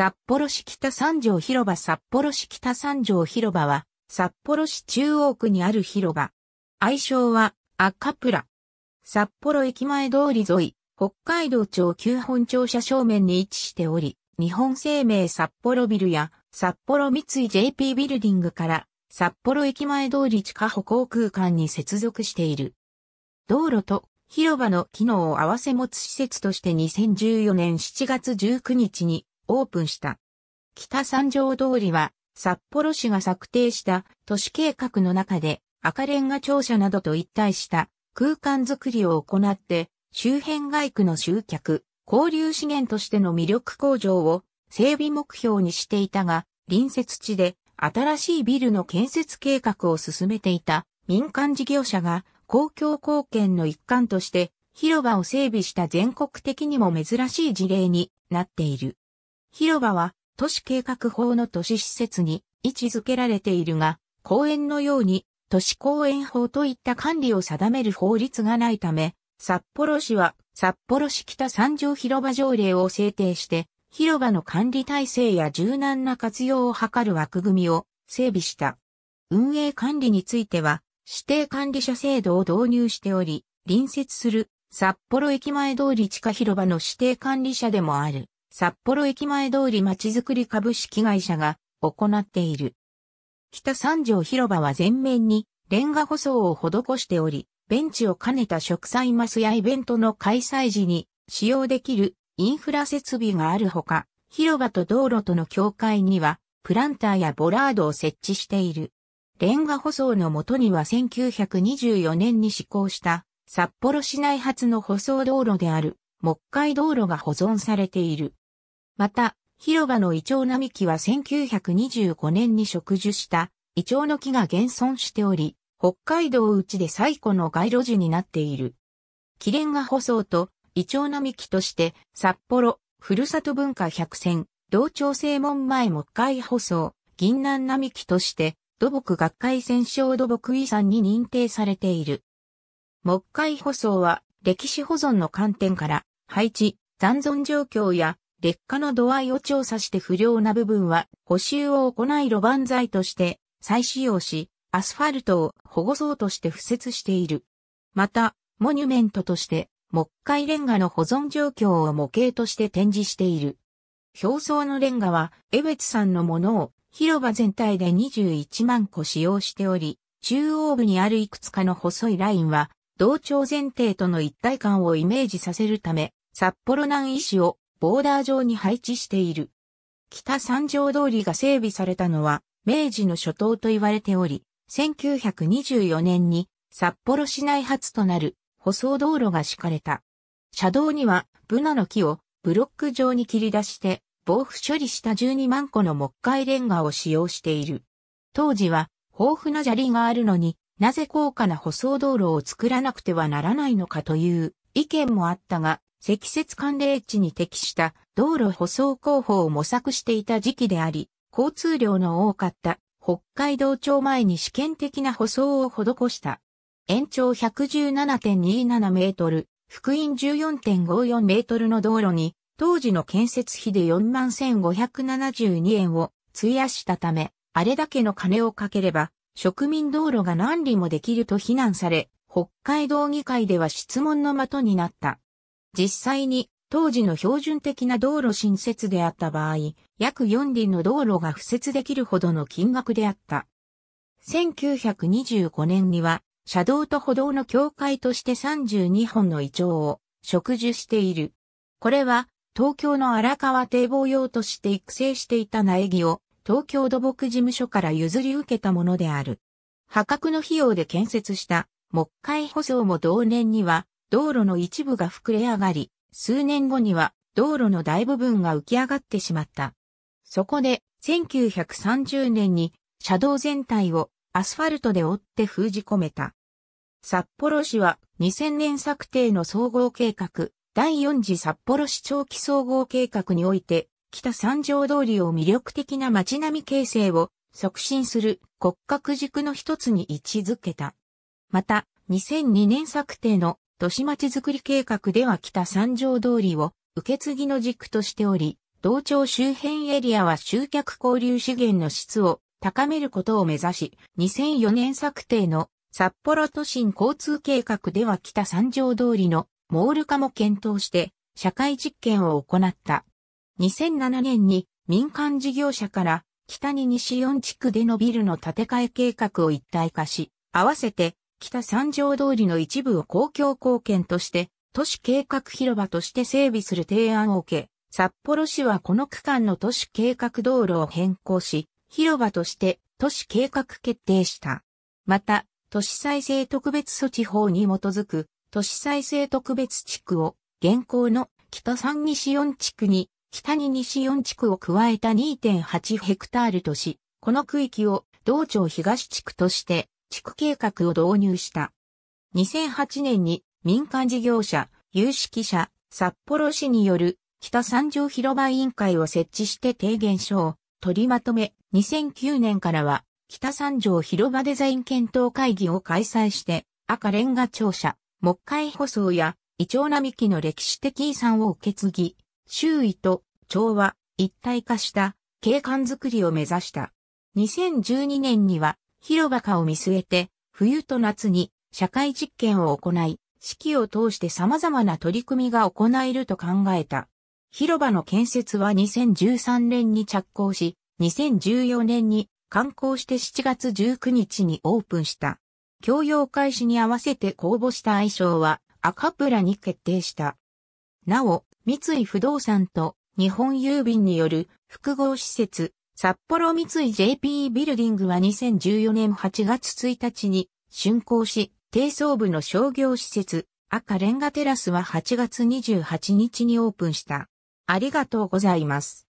札幌市北三条広場札幌市北三条広場は、札幌市中央区にある広場。愛称は、赤プラ。札幌駅前通り沿い、北海道庁旧本庁舎正面に位置しており、日本生命札幌ビルや札幌三井 JP ビルディングから札幌駅前通り地下歩行空間に接続している。道路と広場の機能を合わせ持つ施設として2014年7月19日にオープンした。北三条通りは札幌市が策定した都市計画の中で赤レンガ庁舎などと一体した空間づくりを行って周辺街区の集客、交流資源としての魅力向上を整備目標にしていたが、隣接地で新しいビルの建設計画を進めていた民間事業者が公共貢献の一環として広場を整備した全国的にも珍しい事例になっている。広場は都市計画法の都市施設に位置づけられているが、公園のように都市公園法といった管理を定める法律がないため、札幌市は札幌市北三条広場条例を制定して、広場の管理体制や柔軟な活用を図る枠組みを整備した。運営管理については、指定管理者制度を導入しており、隣接する札幌駅前通り地下広場の指定管理者でもある。札幌駅前通りまちづくり株式会社が行っている。北三条広場は全面にレンガ舗装を施しており、ベンチを兼ねた植栽マスやイベントの開催時に使用できるインフラ設備があるほか、広場と道路との境界にはプランターやボラードを設置している。レンガ舗装のもとには1924年に施行した札幌市内初の舗装道路である木海道路が保存されている。また、広場のイチョウ並木は1925年に植樹したイチョウの木が現存しており、北海道内で最古の街路樹になっている。キレン舗装とイチョウ並木として札幌、ふるさと文化百選、同調正門前木海舗装、銀南並木として土木学会戦勝土木遺産に認定されている。木海舗装は歴史保存の観点から配置、残存状況や劣化の度合いを調査して不良な部分は補修を行い路盤材として再使用し、アスファルトを保護層として付設している。また、モニュメントとして木灰レンガの保存状況を模型として展示している。表層のレンガは、江別さんのものを広場全体で21万個使用しており、中央部にあるいくつかの細いラインは、同調前提との一体感をイメージさせるため、札幌南医師をボーダー上に配置している。北三条通りが整備されたのは、明治の初頭と言われており、1924年に札幌市内初となる舗装道路が敷かれた。車道にはブナの木をブロック状に切り出して防腐処理した12万個の木灰レンガを使用している。当時は豊富な砂利があるのになぜ高価な舗装道路を作らなくてはならないのかという意見もあったが、積雪寒冷地に適した道路舗装工法を模索していた時期であり、交通量の多かった北海道庁前に試験的な舗装を施した。延長117.27メートル、福音14.54メートルの道路に、当時の建設費で41,572円を費やしたため、あれだけの金をかければ、植民道路が何里もできると非難され、北海道議会では質問の的になった。実際に当時の標準的な道路新設であった場合、約4輪の道路が付設できるほどの金額であった。1925年には、車道と歩道の境界として32本の胃腸を植樹している。これは、東京の荒川堤防用として育成していた苗木を、東京土木事務所から譲り受けたものである。破格の費用で建設した木海舗装も同年には道路の一部が膨れ上がり、数年後には道路の大部分が浮き上がってしまった。そこで、1930年に車道全体をアスファルトで覆って封じ込めた。札幌市は2000年策定の総合計画、第4次札幌市長期総合計画において、北三条通りを魅力的な街並み形成を促進する骨格軸の一つに位置づけた。また、2002年策定の都市町づくり計画では北三条通りを受け継ぎの軸としており、同町周辺エリアは集客交流資源の質を高めることを目指し、2004年策定の札幌都心交通計画では北三条通りのモール化も検討して社会実験を行った。2007年に民間事業者から北に西4地区でのビルの建て替え計画を一体化し、合わせて北三条通りの一部を公共貢献として、都市計画広場として整備する提案を受け、札幌市はこの区間の都市計画道路を変更し、広場として都市計画決定した。また、都市再生特別措置法に基づく都市再生特別地区を現行の北三西四地区に北に西四地区を加えた2.8ヘクタールとし、この区域を道庁東地区として地区計画を導入した。2008年に民間事業者、有識者、札幌市による北三条広場委員会を設置して提言書を取りまとめ、2009年からは北三条広場デザイン検討会議を開催して、赤レンガ庁舎、木海舗装や、イチョウ並木の歴史的遺産を受け継ぎ、周囲と調和、一体化した景観づくりを目指した。2012年には広場化を見据えて、冬と夏に社会実験を行い、四季を通して様々な取り組みが行えると考えた。広場の建設は2013年に着工し、2014年に観光して7月19日にオープンした。共用開始に合わせて公募した愛称は赤プラに決定した。なお、三井不動産と日本郵便による複合施設札幌三井 JP ビルディングは2014年8月1日に竣工し、低層部の商業施設、赤レンガテラスは8月28日にオープンした。ありがとうございます。